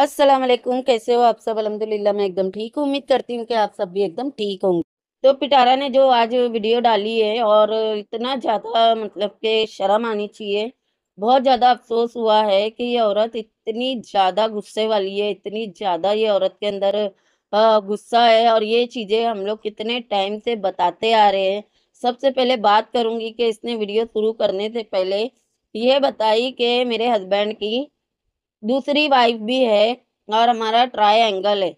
अस्सलाम वालेकुम कैसे हो आप सब अलहमदिल्ला मैं एकदम ठीक हूँ उम्मीद करती हूँ कि आप सब भी एकदम ठीक होंगे तो पिटारा ने जो आज वीडियो डाली है और इतना ज़्यादा मतलब कि शर्म आनी चाहिए बहुत ज़्यादा अफसोस हुआ है कि ये औरत इतनी ज़्यादा गुस्से वाली है इतनी ज़्यादा ये औरत के अंदर गुस्सा है और ये चीज़ें हम लोग कितने टाइम से बताते आ रहे हैं सबसे पहले बात करूँगी कि इसने वीडियो शुरू करने से पहले ये बताई कि मेरे हस्बैंड की दूसरी वाइफ भी है और हमारा एंगल है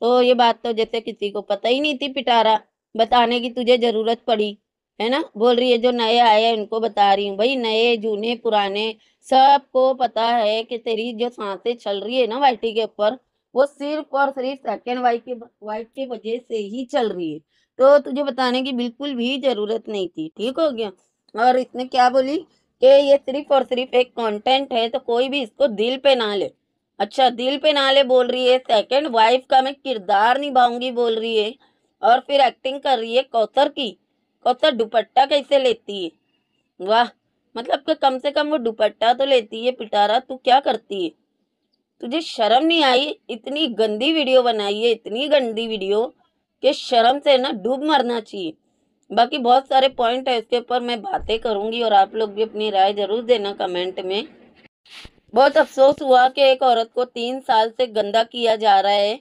तो ये बात तो जैसे किसी को पता ही नहीं थी पिटारा बताने की तुझे ज़रूरत पड़ी है ना बोल रही है जो नए आए हैं उनको बता रही हूँ भाई नए जूने पुराने सबको पता है कि तेरी जो सांसें चल रही है ना वाइटी के ऊपर वो सिर्फ और सिर्फ सेकेंड वाइफ के वाइफ की वजह से ही चल रही है तो तुझे बताने की बिल्कुल भी जरूरत नहीं थी ठीक हो गया और इसने क्या बोली कि ये सिर्फ और सिर्फ एक कंटेंट है तो कोई भी इसको दिल पे ना ले अच्छा दिल पे ना ले बोल रही है सेकंड वाइफ का मैं किरदार निभाऊंगी बोल रही है और फिर एक्टिंग कर रही है कौसर की कौसर दुपट्टा कैसे लेती है वाह मतलब कि कम से कम वो दुपट्टा तो लेती है पिटारा तू क्या करती है तुझे शर्म नहीं आई इतनी गंदी वीडियो बनाई है इतनी गंदी वीडियो कि शर्म से ना डूब मरना चाहिए बाकी बहुत सारे पॉइंट है उसके ऊपर मैं बातें करूंगी और आप लोग भी अपनी राय ज़रूर देना कमेंट में बहुत अफसोस हुआ कि एक औरत को तीन साल से गंदा किया जा रहा है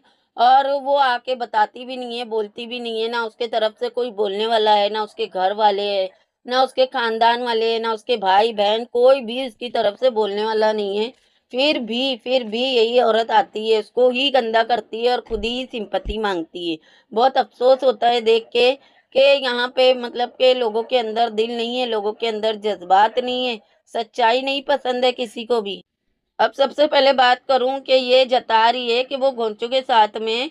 और वो आके बताती भी नहीं है बोलती भी नहीं है ना उसके तरफ से कोई बोलने वाला है ना उसके घर वाले है ना उसके खानदान वाले है ना उसके भाई बहन कोई भी उसकी तरफ से बोलने वाला नहीं है फिर भी फिर भी यही औरत आती है उसको ही गंदा करती है और खुद ही सिंपत्ति मांगती है बहुत अफसोस होता है देख के कि यहाँ पे मतलब के लोगों के अंदर दिल नहीं है लोगों के अंदर जज्बात नहीं है सच्चाई नहीं पसंद है किसी को भी अब सबसे पहले बात करूँ कि ये जता रही है कि वो घोंचू के साथ में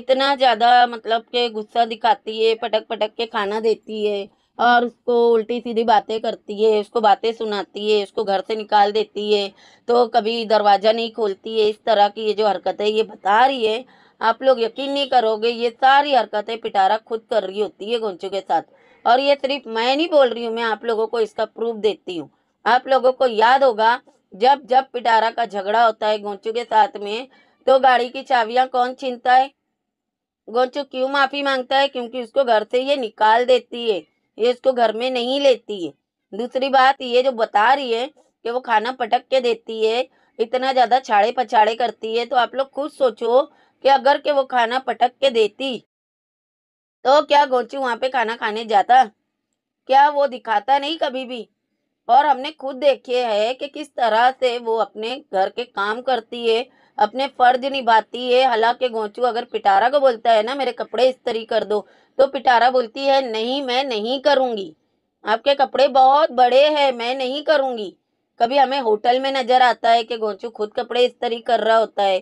इतना ज़्यादा मतलब के गुस्सा दिखाती है पटक पटक के खाना देती है और उसको उल्टी सीधी बातें करती है उसको बातें सुनाती है उसको घर से निकाल देती है तो कभी दरवाज़ा नहीं खोलती है इस तरह की ये जो हरकत है ये बता रही है आप लोग यकीन नहीं करोगे ये सारी हरकतें पिटारा खुद कर रही होती है गुंचू के साथ और ये सिर्फ मैं नहीं बोल रही हूँ मैं आप लोगों को इसका प्रूफ देती हूँ आप लोगों को याद होगा जब जब पिटारा का झगड़ा होता है गोंचू के साथ में तो गाड़ी की चाबियां कौन छीनता है गोंचू क्यों माफी मांगता है क्योंकि उसको घर से ये निकाल देती है ये उसको घर में नहीं लेती है दूसरी बात ये जो बता रही है कि वो खाना पटक के देती है इतना ज़्यादा छाड़े पछाड़े करती है तो आप लोग खुद सोचो कि अगर के वो खाना पटक के देती तो क्या गोची वहां पे खाना खाने जाता क्या वो दिखाता नहीं कभी भी और हमने खुद देखे है कि किस तरह से वो अपने घर के काम करती है अपने फर्ज निभाती है हालांकि गोचू अगर पिटारा को बोलता है ना मेरे कपड़े इस्तरी कर दो तो पिटारा बोलती है नहीं मैं नहीं करूँगी आपके कपड़े बहुत बड़े हैं मैं नहीं करूँगी कभी हमें होटल में नज़र आता है कि गोचू खुद कपड़े इस्तरी कर रहा होता है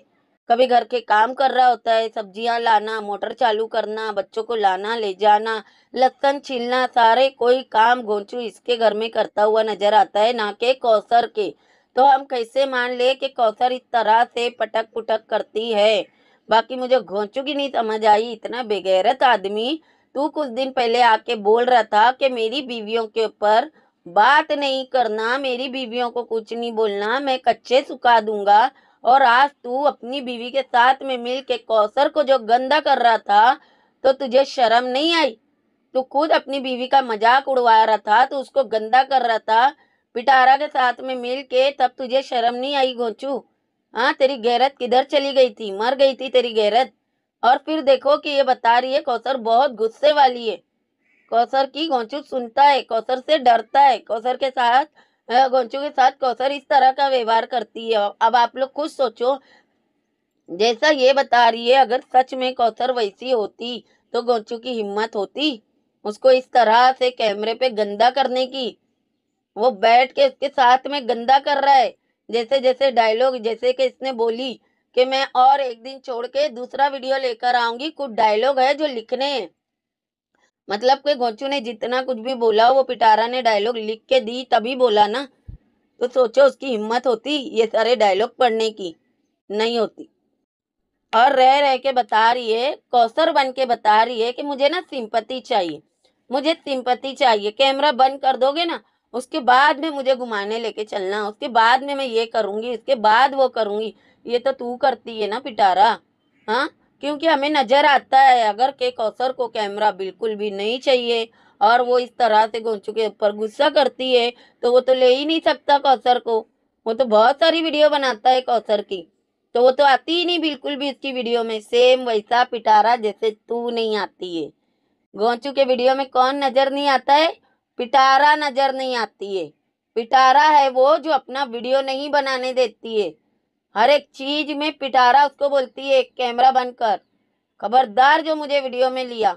कभी घर के काम कर रहा होता है सब्जियां लाना मोटर चालू करना बच्चों को लाना ले जाना लहसन छीलना सारे कोई काम गोचू इसके घर में करता हुआ नजर आता है ना के कौसर के तो हम कैसे मान ले कि कौसर इस तरह से पटक पुटक करती है बाकी मुझे घोंचू की नहीं समझ आई इतना बेगैरत आदमी तू कुछ दिन पहले आके बोल रहा था कि मेरी बीवियों के ऊपर बात नहीं करना मेरी बीवियों को कुछ नहीं बोलना मैं कच्चे सुखा दूंगा और आज तू अपनी बीवी के साथ में मिल के कौसर को जो गंदा कर रहा था तो तुझे शर्म नहीं आई तू खुद अपनी बीवी का मजाक उड़वा रहा था तो उसको गंदा कर रहा था पिटारा के साथ में मिल के तब तुझे शर्म नहीं आई गोचू हाँ तेरी गैरत किधर चली गई थी मर गई थी तेरी गैरत और फिर देखो कि ये बता रही है कौसर बहुत गुस्से वाली है कौसर की गोचू सुनता है कौसर से डरता है कौसर के साथ हाँ, गोंचू के साथ कौशर इस तरह का व्यवहार करती है अब आप लोग खुद सोचो जैसा ये बता रही है अगर सच में कौशर वैसी होती तो गोंचू की हिम्मत होती उसको इस तरह से कैमरे पे गंदा करने की वो बैठ के उसके साथ में गंदा कर रहा है जैसे जैसे डायलॉग जैसे कि इसने बोली कि मैं और एक दिन छोड़ के दूसरा वीडियो लेकर आऊंगी कुछ डायलॉग है जो लिखने हैं मतलब कि गोचू ने जितना कुछ भी बोला वो पिटारा ने डायलॉग लिख के दी तभी बोला ना तो सोचो उसकी हिम्मत होती ये सारे डायलॉग पढ़ने की नहीं होती और रह रह के बता रही है कौसर बन के बता रही है कि मुझे ना सिंपति चाहिए मुझे सिंपति चाहिए कैमरा बंद कर दोगे ना उसके बाद में मुझे घुमाने लेके चलना उसके बाद में मैं ये करूँगी उसके बाद वो करूँगी ये तो तू करती है ना पिटारा हाँ क्योंकि हमें नज़र आता है अगर के कौसर को कैमरा बिल्कुल भी नहीं चाहिए और वो इस तरह से गोंचू के ऊपर गुस्सा करती है तो वो तो ले ही नहीं सकता कौसर को वो तो बहुत सारी वीडियो बनाता है कौसर की तो वो तो आती ही नहीं बिल्कुल भी इसकी वीडियो में सेम वैसा पिटारा जैसे तू नहीं आती है गोंचू के वीडियो में कौन नज़र नहीं आता है पिटारा नज़र नहीं आती है पिटारा है वो जो अपना वीडियो नहीं बनाने देती है हर एक चीज में पिटारा उसको बोलती है कैमरा बंद कर खबरदार जो मुझे वीडियो में लिया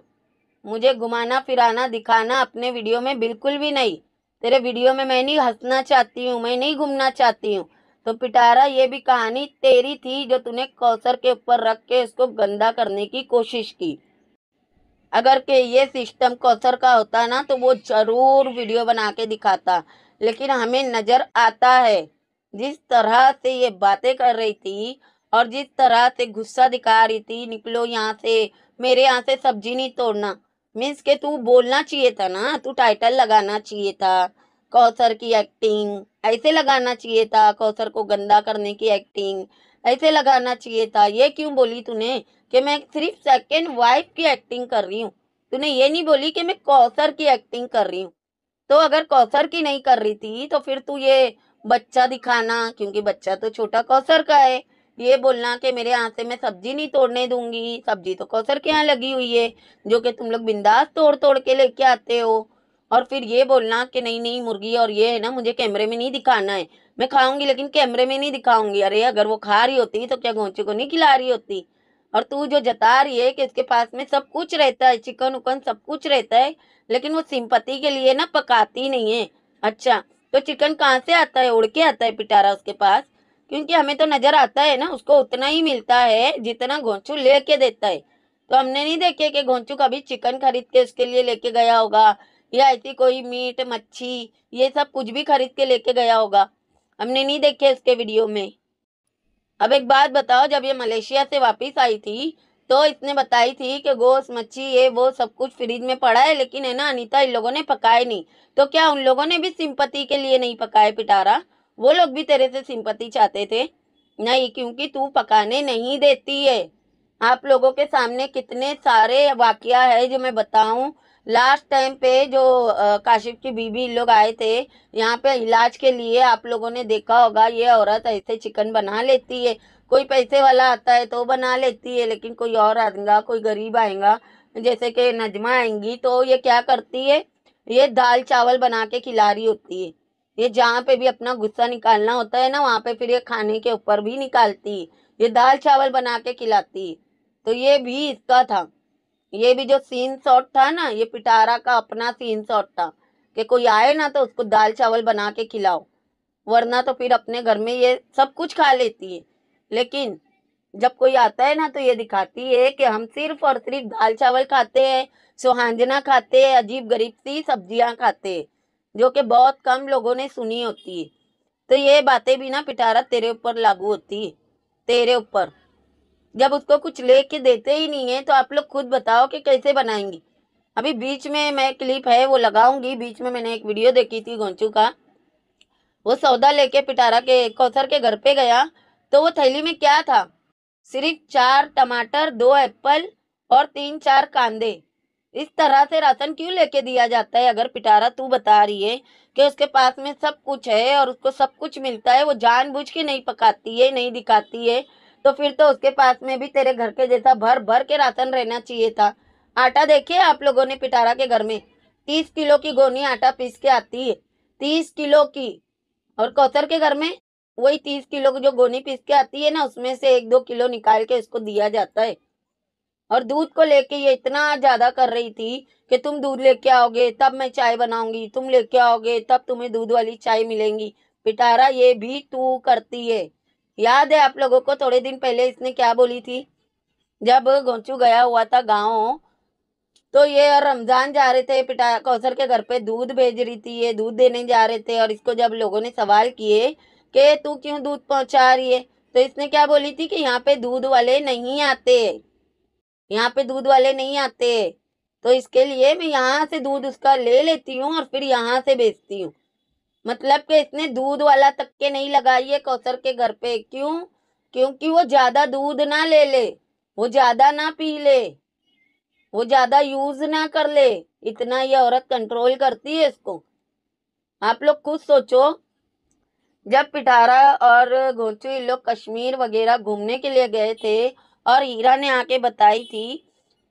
मुझे घुमाना फिराना दिखाना अपने वीडियो में बिल्कुल भी नहीं तेरे वीडियो में मैं नहीं हंसना चाहती हूँ मैं नहीं घूमना चाहती हूँ तो पिटारा ये भी कहानी तेरी थी जो तूने कौसर के ऊपर रख के उसको गंदा करने की कोशिश की अगर के ये सिस्टम कौसर का होता ना तो वो जरूर वीडियो बना के दिखाता लेकिन हमें नज़र आता है जिस तरह से ये बातें कर रही थी और जिस तरह से गुस्सा दिखा रही थी निकलो यहाँ से मेरे यहाँ से सब्जी नहीं तोड़ना मीन्स के तू बोलना चाहिए था ना तू टाइटल लगाना चाहिए था कौसर की एक्टिंग ऐसे लगाना चाहिए था कौसर को गंदा करने की एक्टिंग ऐसे लगाना चाहिए था ये क्यों बोली तूने कि मैं सिर्फ सेकेंड वाइफ की एक्टिंग कर रही हूँ तूने ये नहीं बोली कि मैं कौसर की एक्टिंग कर रही हूँ तो अगर कौसर की नहीं कर रही थी तो फिर तू ये बच्चा दिखाना क्योंकि बच्चा तो छोटा कौसर का है ये बोलना कि मेरे यहाँ से मैं सब्जी नहीं तोड़ने दूंगी सब्जी तो कौसर के यहाँ लगी हुई है जो कि तुम लोग बिंदास तोड़ तोड़ के लेके आते हो और फिर ये बोलना कि नहीं नहीं मुर्गी और ये है ना मुझे कैमरे में नहीं दिखाना है मैं खाऊंगी लेकिन कैमरे में नहीं दिखाऊंगी अरे अगर वो खा रही होती तो क्या घोंचे को नहीं खिला रही होती और तू जो जता रही है कि उसके पास में सब कुछ रहता है चिकन उकन सब कुछ रहता है लेकिन वो सिंपति के लिए ना पकाती नहीं है अच्छा तो चिकन कहाँ से आता है उड़ के आता है पिटारा उसके पास क्योंकि हमें तो नज़र आता है ना उसको उतना ही मिलता है जितना घोंचू लेके देता है तो हमने नहीं देखे कि घोंचू कभी चिकन खरीद के उसके लिए लेके गया होगा या ऐसी कोई मीट मच्छी ये सब कुछ भी खरीद के लेके गया होगा हमने नहीं देखे इसके वीडियो में अब एक बात बताओ जब ये मलेशिया से वापस आई थी तो इसने बताई थी कि गोश्त मच्छी ये वो सब कुछ फ्रिज में पड़ा है लेकिन है ना अनिता इन लोगों ने पकाए नहीं तो क्या उन लोगों ने भी सिंपत्ति के लिए नहीं पकाए पिटारा वो लोग भी तेरे से सिंपत्ति चाहते थे नहीं क्योंकि तू पकाने नहीं देती है आप लोगों के सामने कितने सारे वाकया है जो मैं बताऊं लास्ट टाइम पे जो काशिफ की बीबी लोग आए थे यहाँ पे इलाज के लिए आप लोगों ने देखा होगा ये औरत ऐसे चिकन बना लेती है कोई पैसे वाला आता है तो बना लेती है लेकिन कोई और आएगा कोई गरीब आएगा जैसे कि नजमा आएंगी तो ये क्या करती है ये दाल चावल बना के खिला रही होती है ये जहाँ पे भी अपना गुस्सा निकालना होता है ना वहाँ पे फिर ये खाने के ऊपर भी निकालती ये दाल चावल बना के खिलाती तो ये भी इसका था ये भी जो सीन शॉट था ना ये पिटारा का अपना सीन शॉट था कि कोई आए ना तो उसको दाल चावल बना के खिलाओ वरना तो फिर अपने घर में ये सब कुछ खा लेती है लेकिन जब कोई आता है ना तो ये दिखाती है कि हम सिर्फ और सिर्फ दाल चावल खाते हैं सुहांजना खाते हैं अजीब गरीब सी सब्जियां खाते हैं जो कि बहुत कम लोगों ने सुनी होती है तो ये बातें भी ना पिटारा तेरे ऊपर लागू होती है तेरे ऊपर जब उसको कुछ ले के देते ही नहीं है तो आप लोग खुद बताओ कि कैसे बनाएंगी अभी बीच में मैं क्लिप है वो लगाऊंगी बीच में मैंने एक वीडियो देखी थी गोंचू का वो सौदा लेके पिटारा के कौसर के घर पे गया तो वो थैली में क्या था सिर्फ चार टमाटर दो एप्पल और तीन चार कांदे इस तरह से राशन क्यों लेके दिया जाता है अगर पिटारा तू बता रही है कि उसके पास में सब कुछ है और उसको सब कुछ मिलता है वो जानबूझ के नहीं पकाती है नहीं दिखाती है तो फिर तो उसके पास में भी तेरे घर के जैसा भर भर के राशन रहना चाहिए था आटा देखिए आप लोगों ने पिटारा के घर में तीस किलो की गोनी आटा पीस के आती है तीस किलो की और कौतर के घर में वही तीस किलो जो गोनी पीस के आती है ना उसमें से एक दो किलो निकाल के इसको दिया जाता है और दूध को लेके ये इतना ज्यादा कर रही थी कि तुम दूध लेके आओगे तब मैं चाय बनाऊंगी तुम लेके आओगे तब तुम्हें दूध वाली चाय मिलेंगी पिटारा ये भी तू करती है याद है आप लोगों को थोड़े दिन पहले इसने क्या बोली थी जब गोचू गया हुआ था गाँव तो ये और रमजान जा रहे थे पिटा कौसर के घर पे दूध भेज रही थी ये दूध देने जा रहे थे और इसको जब लोगों ने सवाल किए कि तू क्यों दूध पहुंचा रही है तो इसने क्या बोली थी कि यहाँ पे दूध वाले नहीं आते यहाँ पे दूध वाले नहीं आते तो इसके लिए मैं यहाँ से दूध उसका ले लेती हूँ और फिर यहाँ से बेचती हूँ मतलब कि इसने दूध वाला तक के नहीं लगाई है कौसर के घर पे क्यों क्योंकि वो ज़्यादा दूध ना ले ले वो ज़्यादा ना पी ले वो ज़्यादा यूज़ ना कर ले इतना ये औरत कंट्रोल करती है इसको आप लोग खुद सोचो जब पिटारा और गोचुई लोग कश्मीर वगैरह घूमने के लिए गए थे और हीरा ने आके बताई थी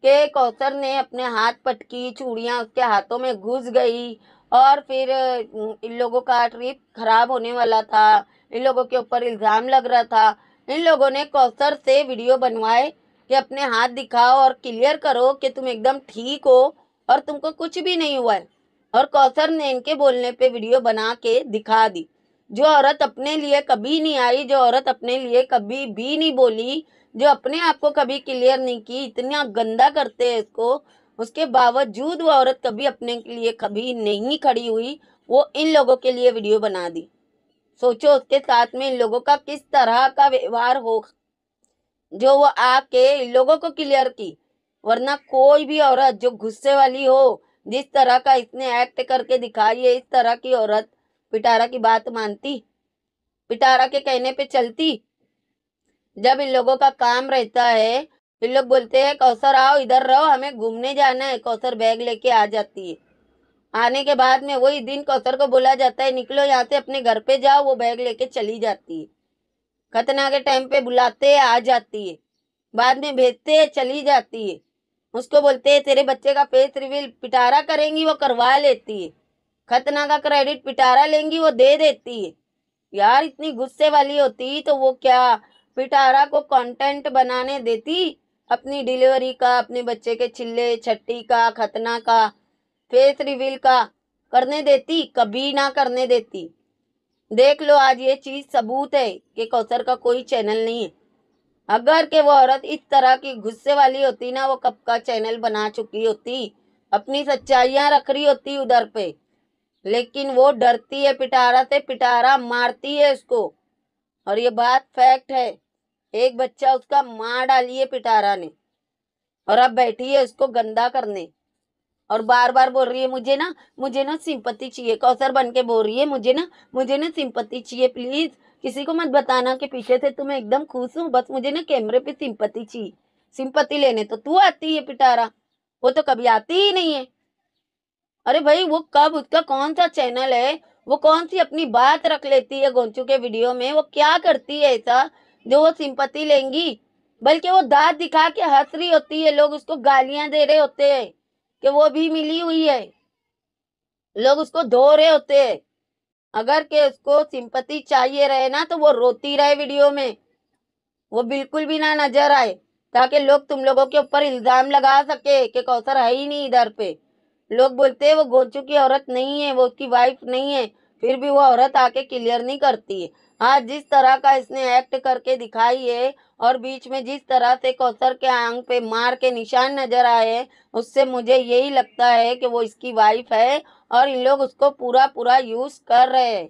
कि कौसर ने अपने हाथ पटकी चूड़ियाँ उसके हाथों में घुस गई और फिर इन लोगों का ट्रिप खराब होने वाला था इन लोगों के ऊपर इल्ज़ाम लग रहा था इन लोगों ने कौसर से वीडियो बनवाए कि अपने हाथ दिखाओ और क्लियर करो कि तुम एकदम ठीक हो और तुमको कुछ भी नहीं हुआ है और कौसर ने इनके बोलने पे वीडियो बना के दिखा दी जो औरत अपने लिए कभी नहीं आई जो औरत अपने लिए कभी भी नहीं बोली जो अपने आप को कभी क्लियर नहीं की इतना गंदा करते हैं इसको उसके बावजूद वो औरत कभी अपने के लिए कभी नहीं खड़ी हुई वो इन लोगों के लिए वीडियो बना दी सोचो उसके साथ में इन लोगों का किस तरह का व्यवहार हो जो वो आके इन लोगों को क्लियर की वरना कोई भी औरत जो गुस्से वाली हो जिस तरह का इसने एक्ट करके दिखाई है इस तरह की औरत पिटारा की बात मानती पिटारा के कहने पे चलती जब इन लोगों का काम रहता है इन लोग बोलते हैं कौसर आओ इधर रहो हमें घूमने जाना है कौसर बैग लेके आ जाती है आने के बाद में वही दिन कौसर को बोला जाता है निकलो यहाँ से अपने घर पे जाओ वो बैग लेके चली जाती है खतना के टाइम पे बुलाते आ जाती है बाद में भेजते है चली जाती है उसको बोलते है तेरे बच्चे का फेस रिवील पिटारा करेंगी वो करवा लेती है खतना का क्रेडिट पिटारा लेंगी वो दे देती है यार इतनी गुस्से वाली होती तो वो क्या पिटारा को कंटेंट बनाने देती अपनी डिलीवरी का अपने बच्चे के चिल्ले छट्टी का खतना का फेस रिवील का करने देती कभी ना करने देती देख लो आज ये चीज सबूत है कि कौसर का कोई चैनल नहीं है अगर के वो औरत इस तरह की गुस्से वाली होती ना वो कब का चैनल बना चुकी होती अपनी सच्चाइयां रख रही होती उधर पे लेकिन वो डरती है पिटारा से पिटारा मारती है उसको और ये बात फैक्ट है एक बच्चा उसका मार डाली है पिटारा ने और अब बैठी है उसको गंदा करने और बार बार बोल रही है मुझे ना मुझे ना सिंपत्ति चाहिए कौसर बन के बोल रही है मुझे ना मुझे ना सिंपत्ति चाहिए प्लीज किसी को मत बताना कि पीछे से तुम्हें एकदम खुश हूँ बस मुझे ना कैमरे पे सिंपत्ति चाहिए सिंपत्ति लेने तो तू आती है पिटारा वो तो कभी आती ही नहीं है अरे भाई वो कब उसका कौन सा चैनल है वो कौन सी अपनी बात रख लेती है गोंचू के वीडियो में वो क्या करती है ऐसा जो वो सिंपत्ति लेंगी बल्कि वो दांत दिखा के हंस रही होती है लोग उसको गालियां दे रहे होते हैं कि वो भी मिली हुई है लोग उसको धो रहे होते हैं अगर के उसको सिंपत्ति चाहिए रहे ना तो वो रोती रहे वीडियो में वो बिल्कुल भी ना नजर आए ताकि लोग तुम लोगों के ऊपर इल्जाम लगा सके कि कौसर है ही नहीं इधर पे लोग बोलते हैं वो गोचू की औरत नहीं है वो उसकी वाइफ नहीं है फिर भी वो औरत आके क्लियर नहीं करती है हाँ जिस तरह का इसने एक्ट करके दिखाई है और बीच में जिस तरह से कौसर के आंग पे मार के निशान नजर आए उससे मुझे यही लगता है कि वो इसकी वाइफ है और इन लोग उसको पूरा पूरा यूज कर रहे हैं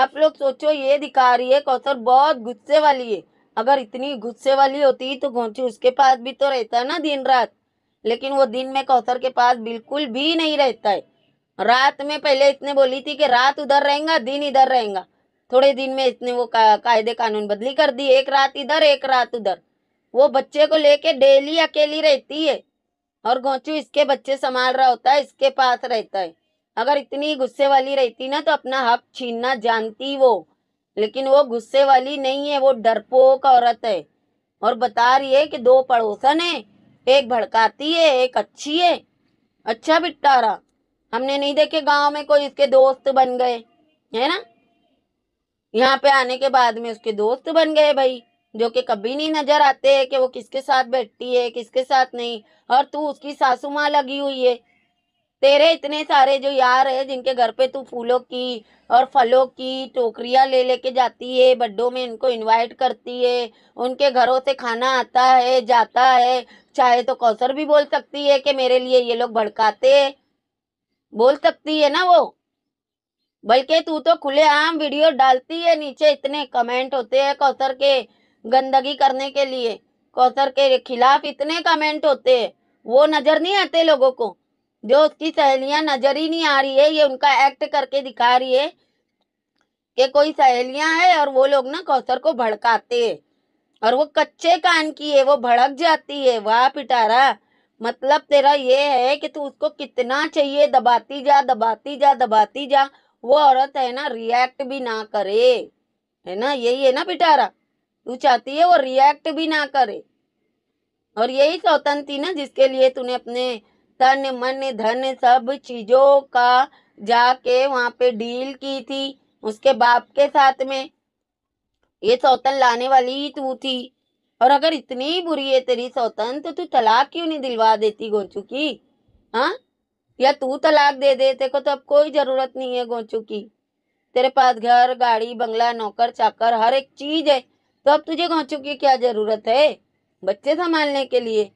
आप लोग सोचो ये दिखा रही है कौसर बहुत गुस्से वाली है अगर इतनी गुस्से वाली होती तो घोंची उसके पास भी तो रहता ना दिन रात लेकिन वो दिन में कौसर के पास बिल्कुल भी नहीं रहता है रात में पहले इतने बोली थी कि रात उधर रहेगा दिन इधर रहेगा थोड़े दिन में इतने वो का, कायदे कानून बदली कर दी एक रात इधर एक रात उधर वो बच्चे को लेके डेली अकेली रहती है और गोचू इसके बच्चे संभाल रहा होता है इसके पास रहता है अगर इतनी गुस्से वाली रहती ना तो अपना हक छीनना जानती वो लेकिन वो गुस्से वाली नहीं है वो डरपोक औरत है और बता रही है कि दो पड़ोसन है एक भड़काती है एक अच्छी है अच्छा बिट्टारा हमने नहीं देखे गांव में कोई इसके दोस्त बन गए है ना यहाँ पे आने के बाद में उसके दोस्त बन गए भाई जो कि कभी नहीं नजर आते है कि वो किसके साथ बैठती है किसके साथ नहीं और तू उसकी सासू माँ लगी हुई है तेरे इतने सारे जो यार है जिनके घर पे तू फूलों की और फलों की टोकरियाँ ले लेके जाती है बड्डों में इनको इनवाइट करती है उनके घरों से खाना आता है जाता है चाहे तो कौसर भी बोल सकती है कि मेरे लिए ये लोग भड़काते बोल सकती है ना वो बल्कि तू तो खुले आम वीडियो डालती है नीचे इतने कमेंट होते हैं कौसर के गंदगी करने के लिए कौसर के खिलाफ इतने कमेंट होते हैं वो नजर नहीं आते लोगों को जो उसकी सहेलियां नजर ही नहीं आ रही है ये उनका एक्ट करके दिखा रही है कि कोई सहेलियां है और वो लोग ना कौसर को भड़काते हैं और वो कच्चे कान की है वो भड़क जाती है वाह पिटारा मतलब तेरा ये है कि तू उसको कितना चाहिए दबाती जा दबाती जा दबाती जा वो औरत है ना रिएक्ट भी ना करे है ना यही है ना पिटारा तू चाहती है वो रिएक्ट भी ना करे और यही सौतन थी ना जिसके लिए तूने अपने तन मन धन सब चीजों का जाके वहाँ पे डील की थी उसके बाप के साथ में ये सौतन लाने वाली ही तू थी और अगर इतनी बुरी है तेरी सौतन तो तू तलाक क्यों नहीं दिलवा देती गोचू की हाँ या तू तलाक दे दे तेरे को तो अब कोई जरूरत नहीं है गोचू की तेरे पास घर गाड़ी बंगला नौकर चाकर हर एक चीज है तो अब तुझे गोचू की क्या जरूरत है बच्चे संभालने के लिए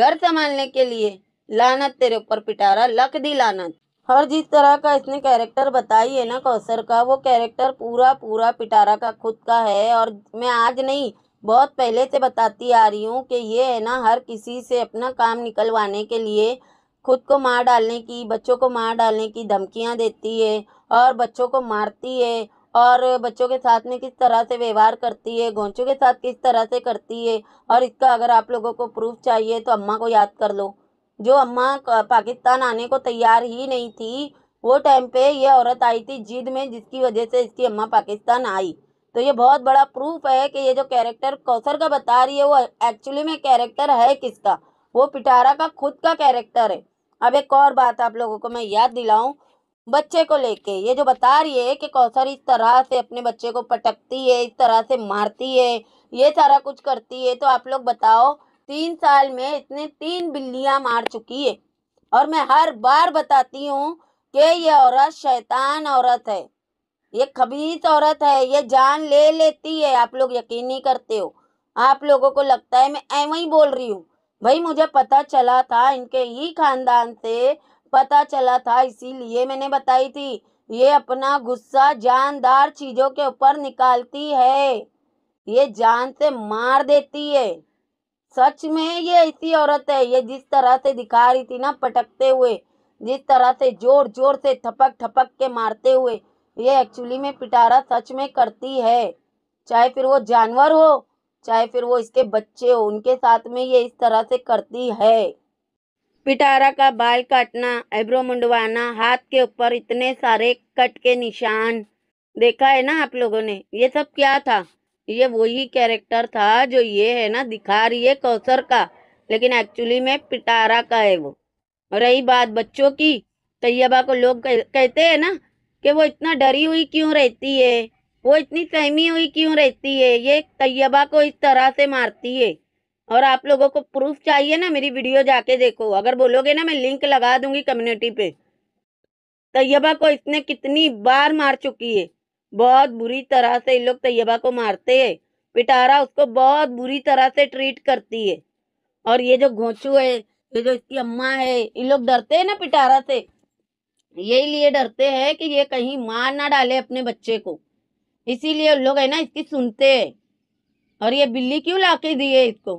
घर संभालने के लिए लानत तेरे ऊपर पिटारा लक दी लानत हर जिस तरह का इसने कैरेक्टर बताई है ना कौसर का वो कैरेक्टर पूरा पूरा पिटारा का खुद का है और मैं आज नहीं बहुत पहले से बताती आ रही हूँ कि ये है ना हर किसी से अपना काम निकलवाने के लिए खुद को मार डालने की बच्चों को मार डालने की धमकियाँ देती है और बच्चों को मारती है और बच्चों के साथ में किस तरह से व्यवहार करती है घोंचों के साथ किस तरह से करती है और इसका अगर आप लोगों को प्रूफ चाहिए तो अम्मा को याद कर लो जो अम्मा पाकिस्तान आने को तैयार ही नहीं थी वो टाइम पे ये औरत आई थी जिद में जिसकी वजह से इसकी अम्मा पाकिस्तान आई तो ये बहुत बड़ा प्रूफ है कि ये जो कैरेक्टर कौसर का बता रही है वो एक्चुअली में कैरेक्टर है किसका वो पिटारा का खुद का कैरेक्टर है अब एक और बात आप लोगों को मैं याद दिलाऊं बच्चे को लेके ये जो बता रही है कि कौसर इस तरह से अपने बच्चे को पटकती है इस तरह से मारती है ये सारा कुछ करती है तो आप लोग बताओ तीन साल में इतने तीन बिल्लियां मार चुकी है और मैं हर बार बताती हूँ कि ये औरत शैतान औरत है ये खबीस औरत है ये जान ले लेती है आप लोग यकीन नहीं करते हो आप लोगों को लगता है मैं एम ही बोल रही हूँ भाई मुझे पता चला था इनके ही खानदान से पता चला था इसीलिए मैंने बताई थी ये अपना गुस्सा जानदार चीज़ों के ऊपर निकालती है ये जान से मार देती है सच में ये ऐसी औरत है ये जिस तरह से दिखा रही थी ना पटकते हुए जिस तरह से जोर जोर से थपक थपक के मारते हुए ये एक्चुअली में पिटारा सच में करती है चाहे फिर वो जानवर हो चाहे फिर वो इसके बच्चे हो उनके साथ में ये इस तरह से करती है पिटारा का बाल काटना एब्रो मुंडवाना हाथ के ऊपर इतने सारे कट के निशान देखा है ना आप लोगों ने ये सब क्या था ये वही कैरेक्टर था जो ये है ना दिखा रही है कौसर का लेकिन एक्चुअली में पिटारा का है वो रही बात बच्चों की तैयबा को लोग कहते हैं ना कि वो इतना डरी हुई क्यों रहती है वो इतनी सहमी हुई क्यों रहती है ये तैयबा को इस तरह से मारती है और आप लोगों को प्रूफ चाहिए ना मेरी वीडियो जाके देखो अगर बोलोगे ना मैं लिंक लगा दूंगी कम्युनिटी पे तैयबा को इसने कितनी बार मार चुकी है बहुत बुरी तरह से इन लोग तैयबा को मारते है पिटारा उसको बहुत बुरी तरह से ट्रीट करती है और ये जो घोंचू है ये जो इसकी अम्मा है ये लोग डरते हैं ना पिटारा से यही लिए डरते हैं कि ये कहीं मार ना डाले अपने बच्चे को इसीलिए लोग है ना इसकी सुनते हैं और ये बिल्ली क्यों लाके दी है इसको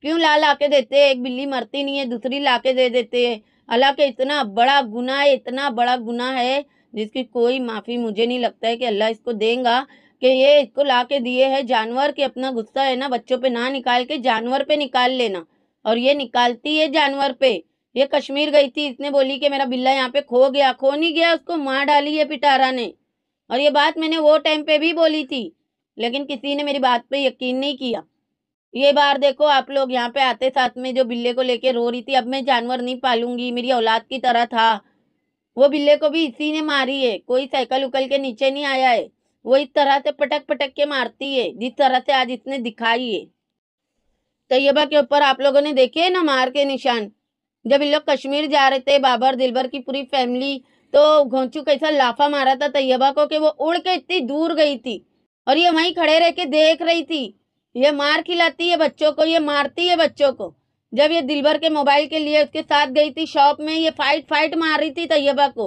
क्यों ला ला के देते है एक बिल्ली मरती नहीं है दूसरी ला के दे देते है हालांकि इतना बड़ा गुना है इतना बड़ा गुना है जिसकी कोई माफ़ी मुझे नहीं लगता है कि अल्लाह इसको देगा कि ये इसको ला के दिए है जानवर के अपना गुस्सा है ना बच्चों पे ना निकाल के जानवर पे निकाल लेना और ये निकालती है जानवर पे ये कश्मीर गई थी इसने बोली कि मेरा बिल्ला यहाँ पे खो गया खो नहीं गया उसको मार डाली है पिटारा ने और ये बात मैंने वो टाइम पे भी बोली थी लेकिन किसी ने मेरी बात पर यकीन नहीं किया ये बार देखो आप लोग यहाँ पे आते साथ में जो बिल्ले को लेके रो रही थी अब मैं जानवर नहीं पालूंगी मेरी औलाद की तरह था वो बिल्ले को भी इसी ने मारी है कोई साइकिल उकल के नीचे नहीं आया है वो इस तरह से पटक पटक के मारती है जिस तरह से आज इसने दिखाई है तैयबा के ऊपर आप लोगों ने देखे है ना मार के निशान जब इन लोग कश्मीर जा रहे थे बाबर दिलबर की पूरी फैमिली तो घोंचू कैसा लाफा मारा था तैयबा को कि वो उड़ के इतनी दूर गई थी और ये वहीं खड़े रह के देख रही थी ये मार खिलाती है बच्चों को ये मारती है बच्चों को जब ये भर के मोबाइल के लिए उसके साथ गई थी शॉप में ये फाइट फाइट मार रही थी तैयबा को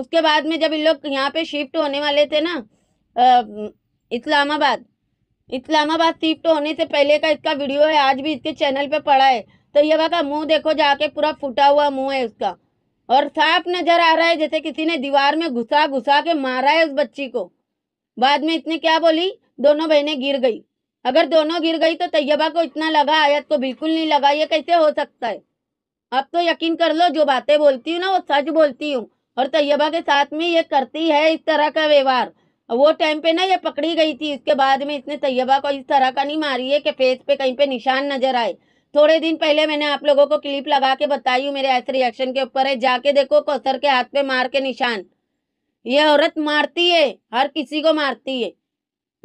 उसके बाद में जब इन लोग यहाँ पे शिफ्ट होने वाले थे ना इस्लामाबाद इस्लामाबाद शिफ्ट होने से पहले का इसका वीडियो है आज भी इसके चैनल पे पड़ा है तैयबा का मुंह देखो जाके पूरा फूटा हुआ मुंह है उसका और साफ नजर आ रहा है जैसे किसी ने दीवार में घुसा घुसा के मारा है उस बच्ची को बाद में इसने क्या बोली दोनों बहनें गिर गई अगर दोनों गिर गई तो तैयबा को इतना लगा आयत को बिल्कुल नहीं लगा ये कैसे हो सकता है अब तो यकीन कर लो जो बातें बोलती हूँ ना वो सच बोलती हूँ और तैयबा के साथ में ये करती है इस तरह का व्यवहार वो टाइम पे ना ये पकड़ी गई थी इसके बाद में इसने तैयबा को इस तरह का नहीं मारी है कि फेस पे कहीं पे निशान नजर आए थोड़े दिन पहले मैंने आप लोगों को क्लिप लगा के बताई हूँ मेरे ऐसे रिएक्शन के ऊपर है जाके देखो कौसर के हाथ पे मार के निशान ये औरत मारती है हर किसी को मारती है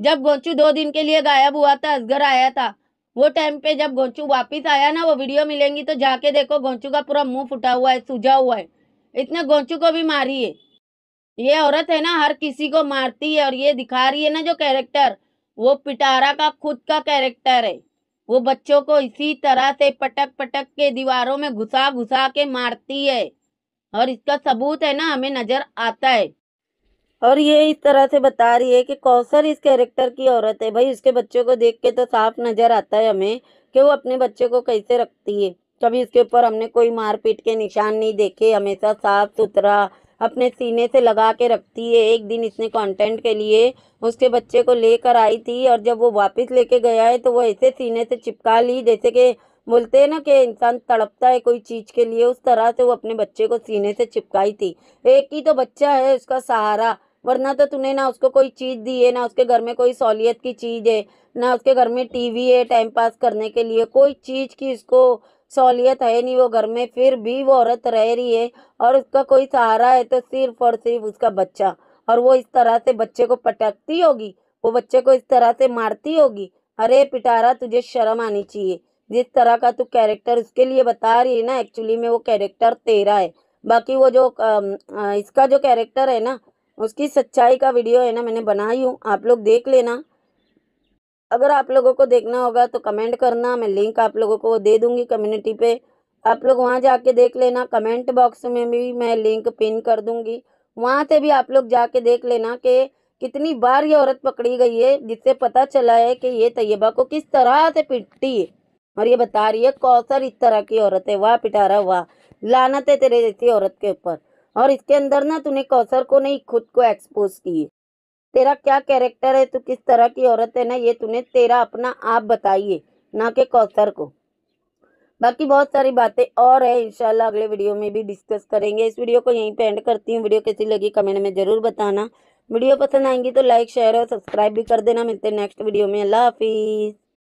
जब गोंचू दो दिन के लिए गायब हुआ था असगर आया था वो टाइम पे जब गोंचू वापस आया ना वो वीडियो मिलेंगी तो जाके देखो गोंचू का पूरा मुंह फुटा हुआ है सूझा हुआ है इतने गोंचू को भी मारी है ये औरत है ना हर किसी को मारती है और ये दिखा रही है ना जो कैरेक्टर वो पिटारा का खुद का कैरेक्टर है वो बच्चों को इसी तरह से पटक पटक के दीवारों में घुसा घुसा के मारती है और इसका सबूत है ना हमें नजर आता है और ये इस तरह से बता रही है कि कौसर इस कैरेक्टर की औरत है भाई उसके बच्चों को देख के तो साफ नज़र आता है हमें कि वो अपने बच्चे को कैसे रखती है कभी उसके ऊपर हमने कोई मारपीट के निशान नहीं देखे हमेशा साफ सुथरा अपने सीने से लगा के रखती है एक दिन इसने कंटेंट के लिए उसके बच्चे को लेकर आई थी और जब वो वापस लेके गया है तो वो ऐसे सीने से चिपका ली जैसे कि बोलते हैं ना कि इंसान तड़पता है कोई चीज़ के लिए उस तरह से वो अपने बच्चे को सीने से चिपकाई थी एक ही तो बच्चा है उसका सहारा वरना तो तूने ना उसको कोई चीज़ दी है ना उसके घर में कोई सहूलियत की चीज़ है ना उसके घर में टीवी है टाइम पास करने के लिए कोई चीज़ की उसको सहूलियत है नहीं वो घर में फिर भी वो औरत रह रही है और उसका कोई सहारा है तो सिर्फ और सिर्फ उसका बच्चा और वो इस तरह से बच्चे को पटकती होगी वो बच्चे को इस तरह से मारती होगी अरे पिटारा तुझे शर्म आनी चाहिए जिस तरह का तू कैरेक्टर उसके लिए बता रही है ना एक्चुअली में वो कैरेक्टर तेरा है बाकी वो जो इसका जो कैरेक्टर है ना उसकी सच्चाई का वीडियो है ना मैंने बनाई हूँ आप लोग देख लेना अगर आप लोगों को देखना होगा तो कमेंट करना मैं लिंक आप लोगों को दे दूँगी कम्युनिटी पे आप लोग वहाँ जाके देख लेना कमेंट बॉक्स में भी मैं लिंक पिन कर दूँगी वहाँ से भी आप लोग जाके देख लेना कि कितनी बार ये औरत पकड़ी गई है जिससे पता चला है कि ये तयबा को किस तरह से पिटती है और ये बता रही है कौसर इस तरह की औरत है वाह पिटारा वाह लानत है तेरे जैसी औरत के ऊपर और इसके अंदर ना तूने कौसर को नहीं खुद को एक्सपोज किए तेरा क्या कैरेक्टर है तू किस तरह की औरत है ना ये तूने तेरा अपना आप बताइए ना कि कौसर को बाकी बहुत सारी बातें और है इंशाल्लाह अगले वीडियो में भी डिस्कस करेंगे इस वीडियो को यहीं पे एंड करती हूँ वीडियो कैसी लगी कमेंट में ज़रूर बताना वीडियो पसंद आएंगी तो लाइक शेयर और सब्सक्राइब भी कर देना मिलते हैं नेक्स्ट वीडियो में अल्लाह हाफिज़